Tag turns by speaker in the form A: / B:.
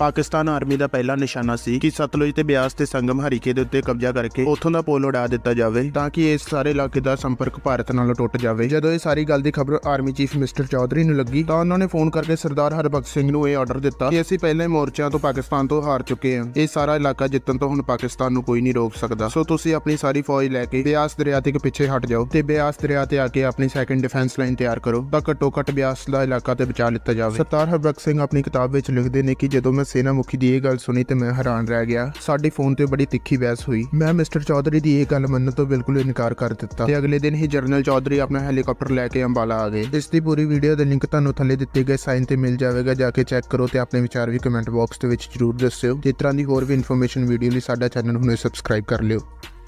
A: Pakistan army ਦਾ ਪਹਿਲਾ ਨਿਸ਼ਾਨਾ ਸੀ ਕਿ ਸਤਲੁਜ ਤੇ ਬਿਆਸ ਤੇ ਸੰਗਮ ਹਰੀਕੇ ਦੇ ਉੱਤੇ ਕਬਜ਼ਾ ਕਰਕੇ ਉੱਥੋਂ ਦਾ ਪੋਲ ਉਡਾ ਦਿੱਤਾ ਜਾਵੇ ਤਾਂ ਕਿ ਇਸ ਸਾਰੇ ਇਲਾਕੇ ਦਾ ਸੰਪਰਕ ਭਾਰਤ ਨਾਲ ਟੁੱਟ ਜਾਵੇ ਜਦੋਂ ਇਹ ਸਾਰੀ ਗੱਲ ਦੀ ਖਬਰ ਆਰਮੀ ਚੀਫ ਮਿਸਟਰ ਚੌਧਰੀ ਨੂੰ ਲੱਗੀ ਤਾਂ ਉਹਨਾਂ ਨੇ ਫੋਨ ਕਰਕੇ ਸਰਦਾਰ ਹਰਬਖਸ਼ ਸਿੰਘ ਨੂੰ ਇਹ ਆਰਡਰ ਦਿੱਤਾ ਕਿ ਅਸੀਂ ਪਹਿਲੇ ਮੋਰਚਿਆਂ ਤੋਂ ਪਾਕਿਸਤਾਨ ਤੋਂ ਹਾਰ ਚੁੱਕੇ ਹਾਂ ਇਹ ਸਾਰਾ ਇਲਾਕਾ ਜਿੱਤਣ ਤੋਂ ਹੁਣ ਪਾਕਿਸਤਾਨ ਨੂੰ ਕੋਈ ਨਹੀਂ ਰੋਕ ਸਕਦਾ ਸੋ ਤੁਸੀਂ ਆਪਣੀ ਸਾਰੀ ਫੌਜ ਲੈ ਕੇ ਬਿਆਸ ਦਰਿਆ ਤੇ ਪਿੱਛੇ ਹਟ ਜਾਓ ਤੇ ਬਿਆਸ ਦਰਿਆ ਤੇ ਆ ਕੇ ਆਪਣੀ ਸੈਕੰਡ ਡਿਫੈਂਸ ਲਾਈਨ ਤਿਆਰ ਕਰੋ ਤਾਂ ਘੱਟੋ ਘੱਟ ਬਿਆਸ ਦਾ ਇਲਾਕਾ ਤੇ ਬਚਾ ਲਿੱਤਾ ਜਾਵੇ ਸਰਦਾਰ ਹਰਬਖਸ਼ ਸਿੰਘ ਆਪਣੀ ਕਿਤਾਬ ਵਿੱਚ ਲਿਖਦੇ ਨੇ ਕਿ ਜਦੋਂ ਮੈਂ ਸੇਨਾ ਮੁਖੀ ਦੀ ਇਹ ਗੱਲ ਸੁਣੀ ਤੇ ਮੈਂ ਹੈਰਾਨ ਰਹਿ ਗਿਆ ਸਾਡੇ ਫੋਨ ਤੇ ਬੜੀ ਤਿੱਖੀ ਬਹਿਸ ਹੋਈ ਮੈਂ ਮਿਸਟਰ ਚੌਧਰੀ ਦੀ ਇਹ ਗੱਲ ਮੰਨਣ ਤੋਂ ਬਿਲਕੁਲ ਇਨਕਾਰ ਕਰ ਦਿੱਤਾ ਤੇ ਅਗਲੇ ਦਿਨ ਹੀ ਜਰਨਲ ਚੌਧਰੀ ਆਪਣਾ ਹੈਲੀਕਾਪਟਰ ਲੈ ਕੇ ਅੰਬਾਲਾ ਆ ਗਏ ਇਸ ਦੀ ਪੂਰੀ ਵੀਡੀਓ ਦਾ ਲਿੰਕ ਤੁਹਾਨੂੰ ਥੱਲੇ ਦਿੱਤੇ ਗਏ ਸਾਈਨ ਤੇ ਮਿਲ ਜਾਵੇਗਾ ਜਾ ਕੇ ਚੈੱਕ ਕਰੋ ਤੇ ਆਪਣੇ ਵਿਚਾਰ ਵੀ ਕਮੈਂਟ ਬਾਕਸ ਦੇ ਵਿੱਚ ਜਰੂਰ ਦੱਸਿਓ ਜਿਸ ਤਰ੍ਹਾਂ ਦੀ ਹੋਰ ਵੀ ਇਨਫੋਰਮੇਸ਼ਨ ਵੀਡੀਓ ਲਈ ਸਾਡਾ ਚੈਨਲ ਹੁਣੇ ਸਬਸਕ੍ਰਾਈਬ ਕਰ ਲਿਓ